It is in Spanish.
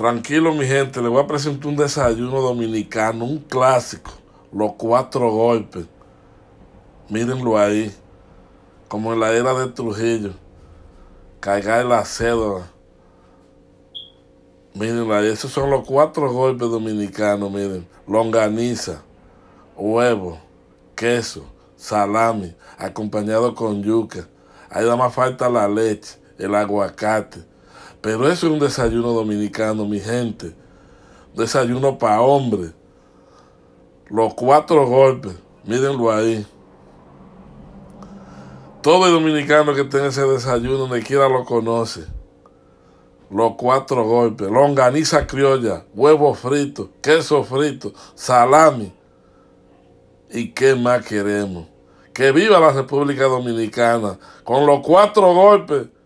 Tranquilo, mi gente, le voy a presentar un desayuno dominicano, un clásico, los cuatro golpes. Mírenlo ahí, como en la era de Trujillo. Caiga la cédula. Mírenlo ahí, esos son los cuatro golpes dominicanos, miren. Longaniza, huevo, queso, salami, acompañado con yuca. Ahí da más falta la leche, el aguacate pero eso es un desayuno dominicano, mi gente. Desayuno para hombres. Los cuatro golpes, mírenlo ahí. Todo el dominicano que tenga ese desayuno, ni quiera lo conoce. Los cuatro golpes, longaniza criolla, huevo frito, queso frito, salami. ¿Y qué más queremos? Que viva la República Dominicana con los cuatro golpes.